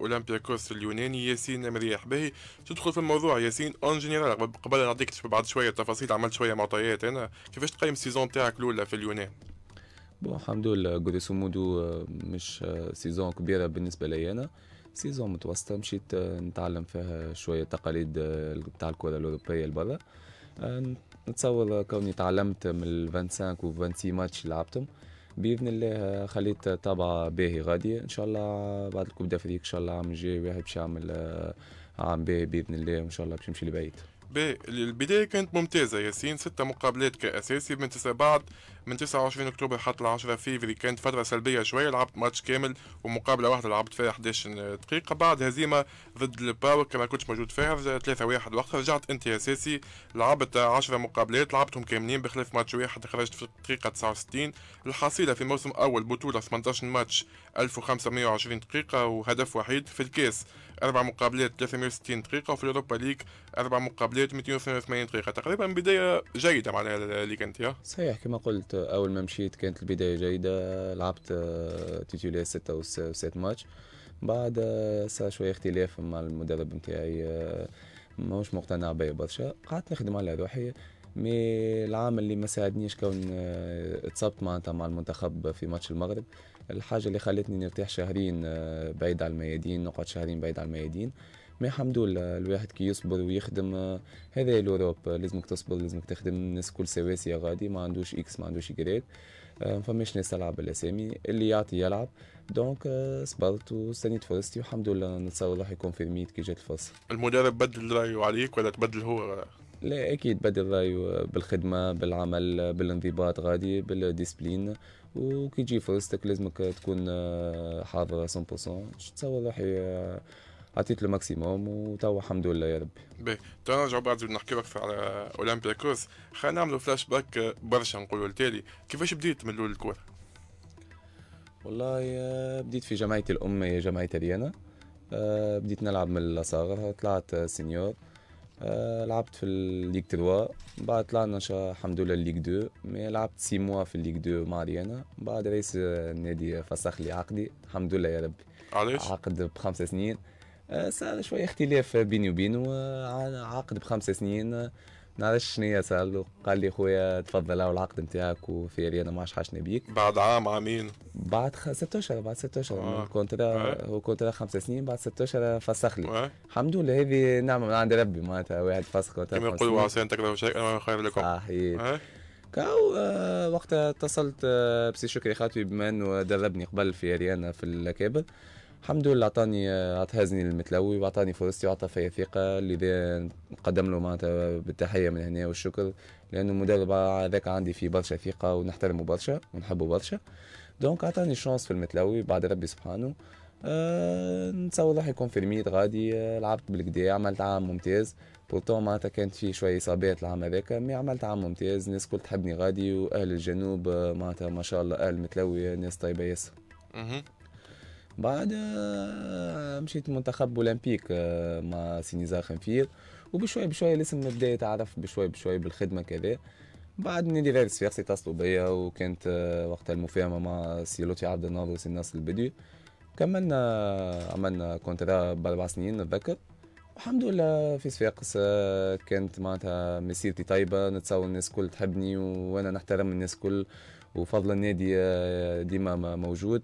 اولمبياكوس اليوناني ياسين مريح به تدخل في الموضوع ياسين اون جينيرال قبل نعطيك بعد شويه تفاصيل عملت شويه معطيات انا كيفاش تقيم السيزون تاعك الاولى في اليونان بون الحمد لله غروسو مودو آه، مش آه، سيزون كبيره بالنسبه لي انا سيزون متوسطه مشيت آه، نتعلم فيها شويه تقاليد تاع الكره الاوروبيه لبرا نتصور كوني تعلمت من ال 25 و 26 ماتش لعبتهم باذن الله خليت طابعه باهي غادي ان شاء الله بعد الكوب دافريك ان شاء الله آه، عام الجاي واحد باش يعمل عام باهي باذن الله وان شاء الله باش يمشي لبعيد البداية كانت ممتازة ياسين ستة مقابلات كأساسي من تسع بعد من 29 اكتوبر حتى ل 10 فيفري كانت فتره سلبيه شويه لعبت ماتش كامل ومقابله واحده لعبت فيها 11 دقيقه بعد هزيمه ضد الباور كما كنتش موجود فيها 3 1 وقتها رجعت انت اساسي لعبت 10 مقابلات لعبتهم كاملين بخلاف ماتش واحد خرجت في الدقيقه 69 الحصيله في موسم اول بطوله 18 ماتش 1520 دقيقه وهدف وحيد في الكاس اربع مقابلات 360 دقيقه وفي الاوروبا ليج اربع مقابلات 282 دقيقه تقريبا بدايه جيده معناها ليك انت صحيح كما قلت اول ما مشيت كانت البدايه جيده لعبت آه، تيتولي ستة وست ماتش بعد صار آه، شويه اختلاف مع المدرب نتاعي آه، ماهوش مقتنع بيا برشا قعدت نخدم على روحي مي العام اللي ما ساعدنيش كون اتصبت معناتها مع المنتخب في ماتش المغرب الحاجه اللي خلتني نرتاح شهرين بعيد على الميادين نقعد شهرين بعيد على الميادين ما الحمد لله الواحد كي يصبر ويخدم آه، هذا الأوروب آه، لازمك تصبر لازمك تخدم الناس كل سواسية غادي ما عندوش إكس ما عندوش يكريت آه، فماش ناس تلعب الأسامي اللي يعطي يلعب دونك صبرت واستنيت فرصتي والحمد لله نتصور راح يكون فيرميت كي جات الفرصة المدرب بدل رأيه عليك ولا تبدل هو لا اكيد بدل رايه بالخدمه بالعمل بالانضباط غادي بالديسبلين وكي تجي فرصتك لازمك تكون حاضر 100% نتصور روحي عطيت لو ماكسيموم وتوا الحمد لله يا ربي. باهي تو نرجعوا بعد نحكي اكثر على اولمبياكوس خلينا نعملوا فلاش آه، باك برشا نقولوا التالي كيفاش بديت من الاول الكوره؟ والله آه، بديت في جمعيه الام هي جمعيه ريانا آه، بديت نلعب من الصغر طلعت سينيور لعبت في الليغ 3 بعد طلعنا الحمد لله الليغ 2 مي لعبت 6 موا في الليغ 2 مع ريانا بعد رئيس النادي فسخ لي عقدي الحمد لله يا ربي علاش عقد بخمس سنين صار آه، شويه اختلاف بيني وبينه آه، عقد بخمس سنين آه، نعرفش شنو هي صار له قال لي خويا تفضل او العقد نتاعك وفي انا ما عادش حاشني بيك بعد عام عامين بعد خ... ست اشهر بعد ست اشهر آه. كونترا كنت كونترا خمس سنين بعد ست اشهر فسخ لي آه. الحمد لله هذه نعمه من عند ربي معناتها واحد فسخ كما يقولوا عسى ان تكرهوا شيئا خير لكم صحيح كاو وقتها اتصلت بسي شكري خاطري بما انه دربني قبل في ريانا في الكابل الحمد لله عطاني عطهزني المتلوي وعطاني فرصتي وعطى فيا ثقه لذا نقدم له معناتها بالتحيه من هنا والشكر لانه المدرب هذاك عندي فيه برشا ثقه ونحترمه برشا ونحبه برشا دونك عطاني شانس في المتلوي بعد ربي سبحانه أه نتصور روحي الميد غادي آه، لعبت بالكدا عملت عام ممتاز بورتو معناتها كانت في شويه اصابات العام هذاك مي عملت عام ممتاز الناس الكل تحبني غادي واهل الجنوب آه، معناتها ما شاء الله اهل المتلوي ناس طيبه ياسر بعد آه، مشيت منتخب اولمبيك آه، مع سينيزا خنفير وبشوي بشوي الاسم بدا يتعرف بشوي بشوي بالخدمه كذا بعد نادي غير فيرس اتصلوا بيا وكانت آه، وقتها المفاهمه مع لوتي عبد الناظر وسي ناصر البدوي كملنا عملنا كونترا باربع سنين نتذكر الحمد لله في صفاقس كانت معناتها مسيرتي طيبة نتصور الناس الكل تحبني وأنا نحترم الناس الكل وفضل النادي ديما موجود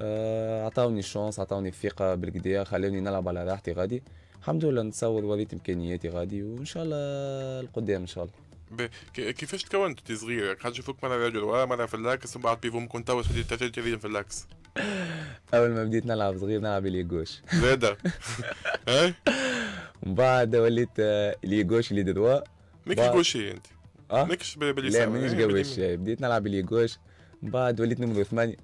آه، عطاوني الشونس عطاوني الثقه بالكديه خلوني نلعب على راحتي غادي الحمد لله نتصور وريت امكانياتي غادي وان شاء الله القدام ان شاء الله كيفاش تكونت انت صغير؟ كنت نشوفك مرة راجل ورا مرة في اللاكس ومن بعد بيفهم كنت توا شديت في اللاكس. أول ما بديت نلعب صغير نلعب اللي جوش. زادة. إيه؟ من بعد وليت اللي آه، جوش اللي دروا. ماكش جوشي أنت. أه؟ ماكش بلي لا مانيش يعني جوشي بديت نلعب اللي جوش من بعد وليت نمرو ثمانية.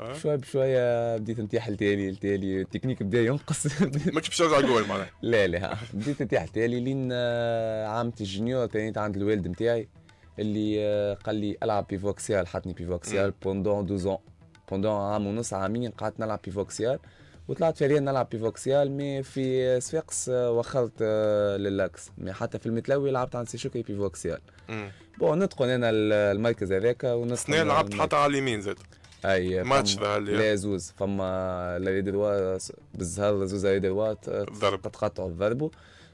إيه؟ شويه بشويه بديت نتيح التالي لتالي التكنيك بدا ينقص ما كنتش ترجع جول معناها لا لا بديت نتيح التالي لين آه، عام الجنيور تانيت عند الوالد نتاعي اللي آه، قال لي العب بيفوكسيال حطني بيفوكسيال بوندون دوزون بوندون عام ونص عامين قعدت نلعب بيفوكسيال وطلعت فعليا نلعب بيفوكسيال مي في صفاقس آه، وخرت للاكس مي حتى في المتلوي لعبت عند سي شوكي بيفوكسيال بون نتقن انا المركز هذاك ونتقن لعبت حتى على اليمين زاد اي ماتش ذا لا زوز فما اللي دروا بالزهر زوز اللي دروا تقطعوا ضربوا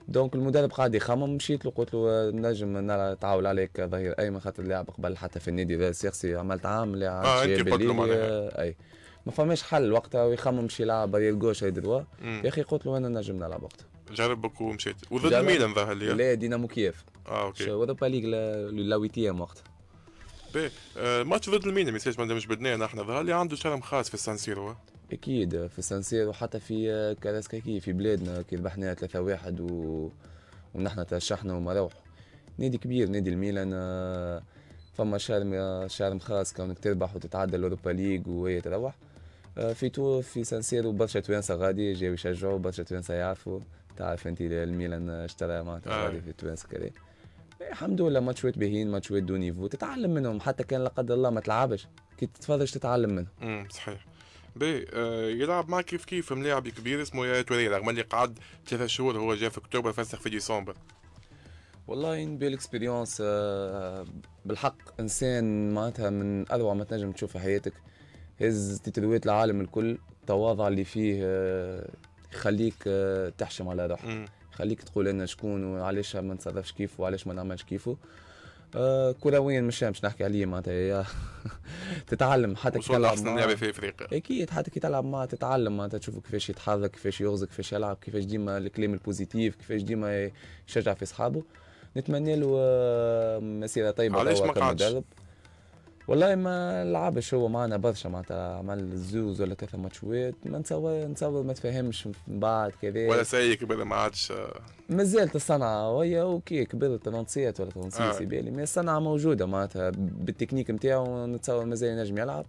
دونك المدرب قاعد يخمم مشيت له قلت له آه، نجم نرى تعاول عليك ظهير ايمن خاطر لاعب قبل حتى في النادي سيرسي عملت عام لاعب اه انت آه، اي ما فماش حل وقتها ويخمم شي لاعب ريال جوش دروا يا اخي قلت له انا نجم نلعب وقتها جربك ومشيت وضد ميلان ظهر لي لا دينامو كييف اه اوكي اوروبا ليغ 8 وقتها باهي ماتش ضد المينا ما ما مش بدنا نحن ظهر لي عنده شرم خاص في السانسيرو اكيد في السانسيرو وحتى في آه، كراسكاكي في بلادنا كي ربحنا 3 1 و... ونحن ترشحنا وما روحوا نادي كبير نادي الميلان آه، فما شارم آه، شارم خاص كونك تربح وتتعدى الاوروبا ليج وهي تروح في تو في سانسيرو برشا توانسه غادي جاو يشجعوا برشا توانسه يعرفوا تعرف انت الميلان اشترى معناتها غادي في توانسه كذا الحمد لله ماتشات باهيين ماتشات دو نيفو تتعلم منهم حتى كان لا قدر الله ما تلعبش كي تتفرج تتعلم منهم. امم صحيح. بي آه يلعب معك كيف كيف ملاعب كبير اسمه يا توري رغم اللي قعد ثلاث شهور هو جا في اكتوبر فسخ في ديسمبر. والله ان بالاكسبيريونس اكسبيريونس آه بالحق انسان معناتها من اروع ما تنجم تشوف في حياتك هز تترويت العالم الكل التواضع اللي فيه آه يخليك آه، تحشم على روحك. خليك تقول انا شكون وعلاش ما نتصرفش كيفه وعلاش ما نعملش كيفه آه كرويا مش مش نحكي عليه معناتها تتعلم حتى كي تلعب احسن في افريقيا اكيد حتى كي تلعب معاه تتعلم معناتها تشوف كيفاش يتحرك كيفاش يغزك كيفاش يلعب كيفاش ديما الكلام البوزيتيف كيفاش ديما يشجع في اصحابه نتمنى له آه، مسيره طيبه علاش ما قعدش والله ما لعبش هو معنا برشا معناتها عمل زوز ولا ثلاثة ماتشوات ما نتصور نصور ما تفهمش من بعد كذا ولا سي كبير ما عادش مازالت الصنعة وهي اوكي كبير تونسيات ولا تونسيات آه. سيبالي مي الصنعة موجودة معناتها بالتكنيك نتاعو نتصور مازال ينجم يلعب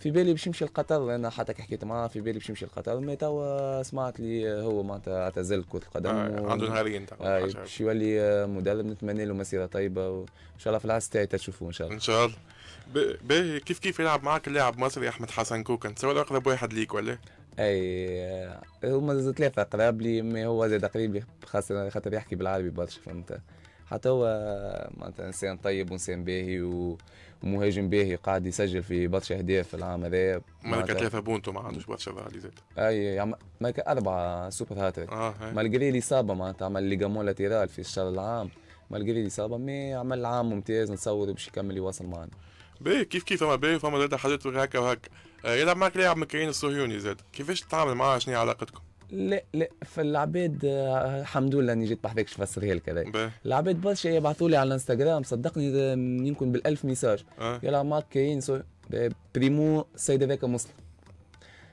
في بالي باش يمشي لقطر لان حتى حكيت معاه في بالي باش يمشي لقطر مي توا سمعت لي هو معناتها اعتزل كره القدم آه و... عنده نهارين آه باش يولي آه، مدرب نتمنى له مسيره طيبه وان شاء الله في العرس تاعي تشوفوه ان شاء الله ان شاء الله ب... كيف كيف يلعب معاك اللاعب المصري احمد حسن كوكا نتصور اقرب واحد ليك ولا؟ اي آه، هما ثلاثه قراب لي مي هو زاد قريب خاصه خاطر يحكي بالعربي برشا فهمت حتى هو معناتها انسان طيب وانسان باهي ومهاجم باهي قاعد يسجل في برشا اهداف في العام هذا مالك ثلاثه بونتو ما عندوش برشا علي زاد اي مالك اربعه سوبر هاتريك آه إيه. لي الاصابه معناتها عمل ليجامون لاتيرال في الشهر العام مالغري الاصابه مي عمل عام ممتاز نتصور باش يكمل يواصل معنا باهي كيف كيف فما باهي فما زاد حاجات هكا وهكا آه، يلعب معك لاعب مكاين الصهيوني زاد كيفاش تتعامل معاه شنو علاقتكم؟ لا لا في العباد آه، الحمد لله اني جيت بحذاك فسرها لك هذا العباد برشا يبعثوا لي على الانستغرام صدقني يمكن بالالف ميساج آه. يلا مارك كاين بريمو السيد هذاك مسلم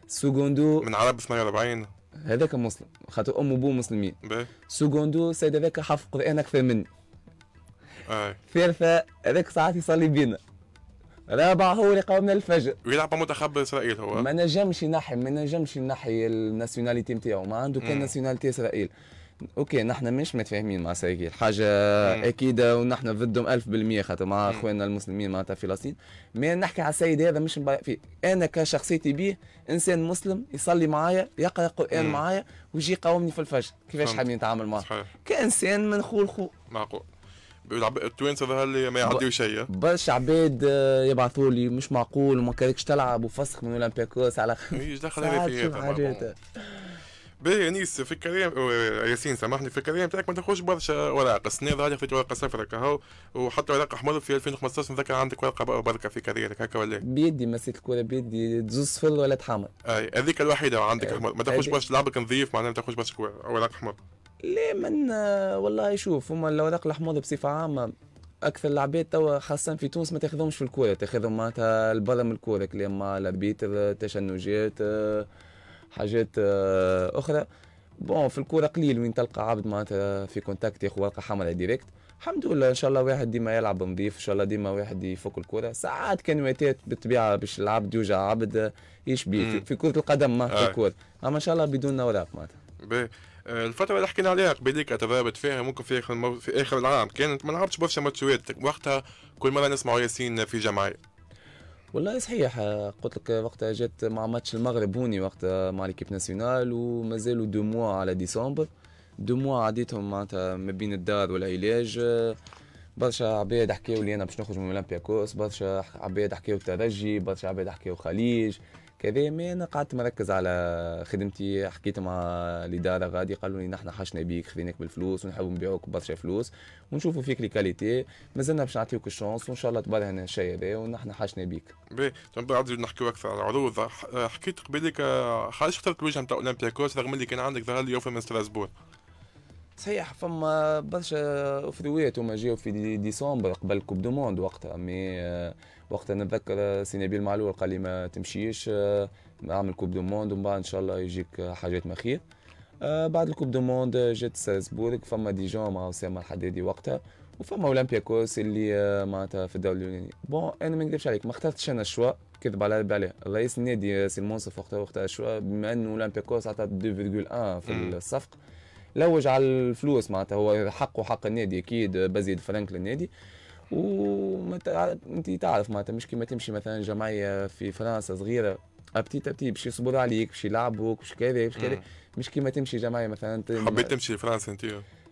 سوغوندو من عرب 48 هذاك مسلم خاطر امه وبو مسلمين سوغوندو السيد هذاك حافظ قران اكثر مني ثالثه هذاك ساعات يصلي بينا رابع هو اللي قاومنا الفجر ويلعب منتخب اسرائيل هو ما نجمش ينحي ما نجمش ينحي الناسيوناليتي نتاعو ما عنده كان ناسيوناليتي اسرائيل اوكي نحن مش متفاهمين مع اسرائيل حاجه اكيد ونحن ضدهم 1000% خاطر مع اخواننا المسلمين معناتها فلسطين مي نحكي على السيد هذا مش فيه انا كشخصيتي بيه انسان مسلم يصلي معايا يقرا قران معايا ويجي يقاومني في الفجر كيفاش حابين نتعامل معاه كانسان من خو معقول التوينس التوانسه اللي ما يعديو شيء برشا عباد آه، يبعثوا لي مش معقول وما كانكش تلعب وفسخ من اولمبياكوس على خير ايش دخل هذا في هذا باهي انيس في الكلام ياسين سامحني في الكلام تاعك ما تاخذش برشا اوراق السنه هذه خذيت ورقه صفر كهو وحتى ورقه حمر في 2015 نتذكر عندك ورقه بركه في كاريرك هكا ولا إيه؟ بيدي مسيت الكره بيدي تزوز صفر ولا تحمر اي هذيك الوحيده عندك حمر ما تاخذش برشا لعبك نظيف معناها ما تاخذش برشا اوراق حمر ليه من والله شوف هما الاوراق الحموضه بصفه عامه اكثر العباد توا خاصه في تونس ما تاخذهمش في الكوره تاخذهم معناتها البرا من الكوره كلام الاربيتر تشنجات حاجات آه، اخرى بون في الكوره قليل وين تلقى عبد معناتها في كونتاكت ياخذ ورقه حمراء ديريكت الحمد لله ان شاء الله واحد ديما يلعب نظيف ان شاء الله ديما واحد يفك الكره ساعات كان ويتات بالطبيعه باش العبد يوجع عبد يشبيه في, كره القدم في آه. الكوره اما ان شاء الله بدون اوراق معناتها الفتره اللي حكينا عليها قبل قبيليك تضربت فيها ممكن في اخر في اخر العام كانت ما لعبتش برشا ماتشات وقتها كل مره نسمعوا ياسين في جمعيه والله صحيح قلت لك وقتها جات مع ماتش المغرب هوني وقتها مع ليكيب ناسيونال ومازالوا دو موا على ديسمبر دو موا عديتهم معناتها ما بين الدار والعلاج برشا عباد حكاو لي انا باش نخرج من اولمبياكوس برشا عباد حكاو الترجي برشا عباد حكاو خليج كذا ما انا قعدت مركز على خدمتي حكيت مع الاداره غادي قالوا لي نحن حشنا بيك خذيناك بالفلوس ونحبوا نبيعوك برشا فلوس ونشوفوا فيك لي كاليتي مازلنا باش نعطيوك الشانس وان شاء الله تبرهن الشيء هذا ونحن حشنا بيك. باهي بعد نحكيو اكثر على العروض حكيت قبيلك علاش اخترت الوجهه نتاع اولمبياكوس رغم اللي كان عندك ظهر لي يوفي من ستراسبور. صحيح فما برشا افريوات هما جاو في ديسمبر قبل كوب دو موند وقتها مي آه، وقتها نتذكر آه، سي نبيل معلول قال لي ما تمشيش آه، اعمل كوب دو موند ومن بعد ان شاء الله يجيك حاجات ما خير بعد الكوب دو موند جات سالزبورغ فما ديجون مع اسامه الحدادي وقتها وفما اولمبياكوس اللي معناتها في الدوري اليوناني بون انا ما نكذبش عليك ما اخترتش انا الشوا كذب على ربي عليه رئيس النادي سي المنصف وقتها وقتها الشوا بما انه اولمبياكوس عطى 2.1 في الصفق لوج على الفلوس معناتها هو حقه حق النادي اكيد بزيد فرانك للنادي وما انت تعرف معناتها مش كيما تمشي مثلا جمعيه في فرنسا صغيره ابتي تبتي باش يصبروا عليك باش يلعبوك باش كذا باش كذا مش كيما تمشي جمعيه مثلا حبيت تمشي لفرنسا انت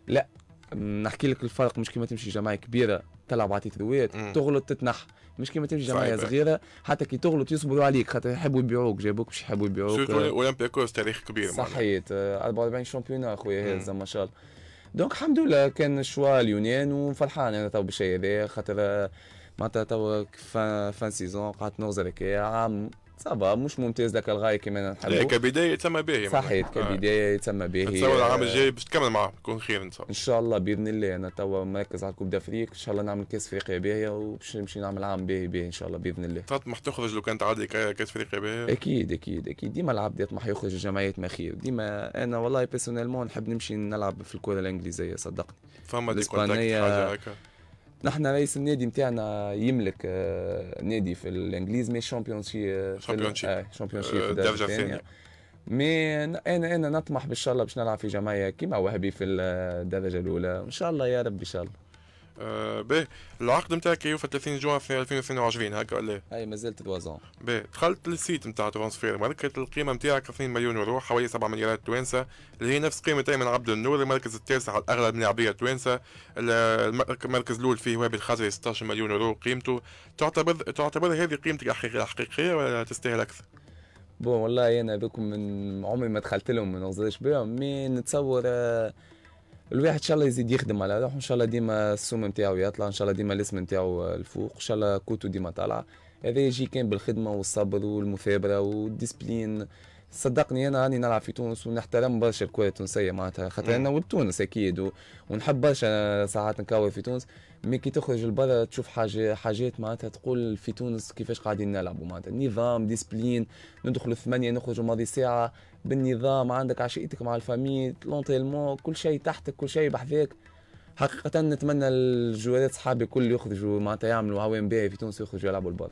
لا نحكي لك الفرق مش كيما تمشي جمعيه كبيره تلعب على تيتروات تغلط تتنح مش كيما تمشي جمعيه صغيره حتى كي تغلط يصبروا عليك خاطر يحبوا يبيعوك جابوك باش يحبوا يبيعوك سورتو اولمبياكوس تاريخ كبير صحيت 44 آه، شامبيون خويا هذا ما شاء الله دونك الحمد لله كان شوا اليونان وفرحان انا تو بالشيء هذا خاطر آه، معناتها تو فان سيزون قعدت نغزر هكايا عام صافا مش ممتاز لك الغايه كما نحبوا إيه، كبدايه يتم به صحيح آه. كبدايه يتم به نتصور العام الجاي باش تكمل معاه يكون خير ان شاء الله ان شاء الله باذن الله انا توا مركز على الكوب دافريك ان شاء الله نعمل كاس افريقيا باهيه وباش نمشي نعمل عام باهي باهي ان شاء الله باذن الله تطمح تخرج لو كانت عادي كاس افريقيا به اكيد اكيد اكيد ديما العبد يطمح يخرج الجمعيات ما خير ديما انا والله بيرسونيلمون نحب نمشي نلعب في الكره الانجليزيه صدقني فما دي الاسبانيه نحن رئيس النادي نتاعنا يملك آه، نادي في الانجليز مي شامبيونشي شامبيونشي في الدرجه الثانيه مي انا انا نطمح ان شاء الله باش نلعب في جمعيه كيما وهبي في الدرجه الاولى ان شاء الله يا رب ان شاء الله آه باهي العقد نتاعك يوفى 30 جوان 2022 هكا ولا اي مازال دوازون به دخلت للسيت نتاع ترانسفير مركز القيمه نتاعك 2 مليون يورو حوالي 7 مليارات توانسه اللي هي نفس قيمه ايمن عبد النور المركز التاسع على الاغلب من عبيه توانسه المركز الاول فيه وهبي الخزري 16 مليون يورو قيمته تعتبر تعتبر هذه قيمتك الحقيقيه ولا تستاهل اكثر؟ بون والله انا بكم من عمري ما دخلت لهم ما نغزرش بهم مي نتصور آه الواحد ان شاء الله يزيد يخدم على روحه ان شاء الله ديما السوم نتاعو يطلع ان شاء الله ديما الاسم نتاعو الفوق ان شاء الله كوتو ديما طالعه هذا يجي كان بالخدمه والصبر والمثابره والديسبلين صدقني انا راني نلعب في تونس ونحترم برشا الكره التونسيه معناتها خاطر انا ولد تونس اكيد و... ونحب برشا ساعات نكور في تونس مي كي تخرج لبرا تشوف حاجه حاجات معناتها تقول في تونس كيفاش قاعدين نلعبوا معناتها نظام ديسبلين ندخلوا ثمانيه نخرجوا ماضي ساعه بالنظام عندك عشيتك مع الفامي لونتيلمون كل شيء تحتك كل شيء بحذاك حقيقه نتمنى الجوالات صحابي كل يخرجوا معناتها يعملوا عوام باهي في تونس يخرجوا يلعبوا لبرا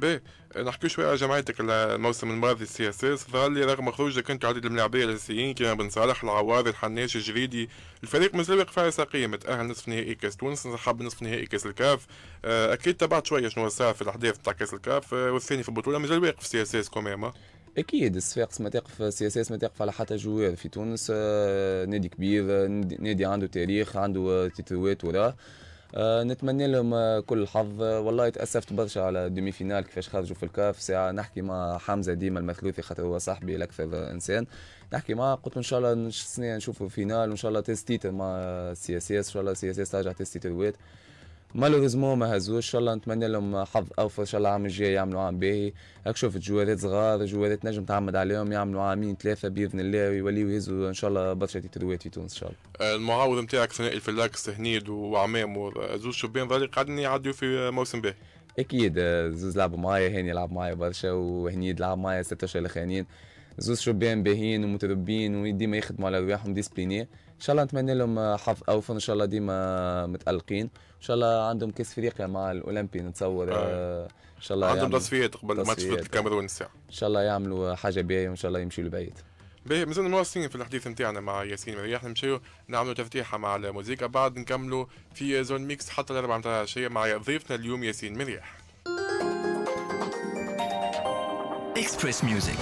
باهي نحكي شويه على جمعيتك الموسم الماضي السي اس ظهر لي رغم خروجك انت عدد الملاعبيه الاساسيين كيما بن صالح العواضي الحناش الجريدي الفريق مازال واقف على ساقيه متاهل نصف نهائي كاس تونس انسحب نصف نهائي كاس الكاف آه، اكيد تبعت شويه شنو صار في الاحداث تاع كاس الكاف آه، والثاني في البطوله مازال واقف اس كوميما اكيد الصفاقس ما تقف سي اس ما تقف على حتى جوار في تونس آه، نادي كبير نادي عنده تاريخ عنده تيتوات وراه آه، نتمنى لهم آه، كل الحظ والله تاسفت برشا على ديمي فينال كيفاش خرجوا في الكاف ساعه نحكي مع حمزه ديما المثلوثي خاطر هو صاحبي الاكثر انسان نحكي معاه قلت ان شاء الله السنه نشوفوا فينال وان شاء الله تيست تيتر مع سي اس اس ان شاء الله سي اس اس ترجع تيست تيتر ويت مالوريزمون ما هزوش ان شاء الله نتمنى لهم حظ اوفر ان شاء الله العام الجاي يعملوا عام باهي هاك شفت جوارات صغار جوارات نجم تعمد عليهم يعملوا عامين ثلاثه باذن الله ويوليوا يهزوا ان شاء الله برشا تتروات في تونس ان شاء الله آه، المعاوض نتاعك ثنائي الفلاكس هنيد وعمام زوج شبان ظهري قاعدين يعديوا في موسم باهي اكيد آه، زوز لعبوا معايا هاني لعب معايا برشا وهنيد لعب معايا ست اشهر الاخرانيين زوز شبان باهيين ومتربين وديما يخدموا على رواحهم ديسبليني ان شاء الله نتمنى لهم حظ اوفر ان شاء الله ديما متالقين ان شاء الله عندهم كاس افريقيا مع الاولمبي نتصور آه. ان شاء الله عندهم تصفيات قبل ماتش ضد الكاميرون الساعه ان شاء الله يعملوا حاجه باهيه وان شاء الله يمشيوا لبعيد باهي مازلنا مواصلين في الحديث نتاعنا مع ياسين مريح نمشيو نعملوا تفتيحه مع الموسيقى بعد نكملوا في زون ميكس حتى الاربع نتاع العشية مع ضيفنا اليوم ياسين مريح اكسبريس ميوزك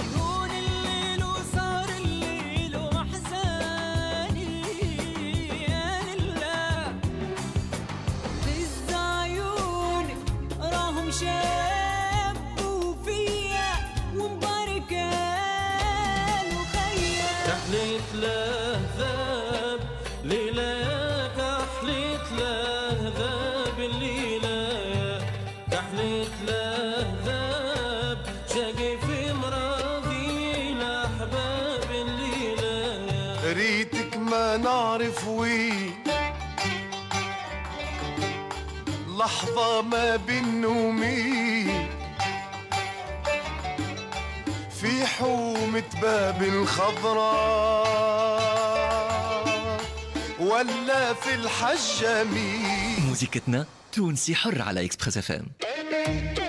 ما نعرف وين لحظة ما بين ومين في حومة باب الخضراء ولا في الحجامي موسيقتنا تونسي حر على اكسبريس اف ام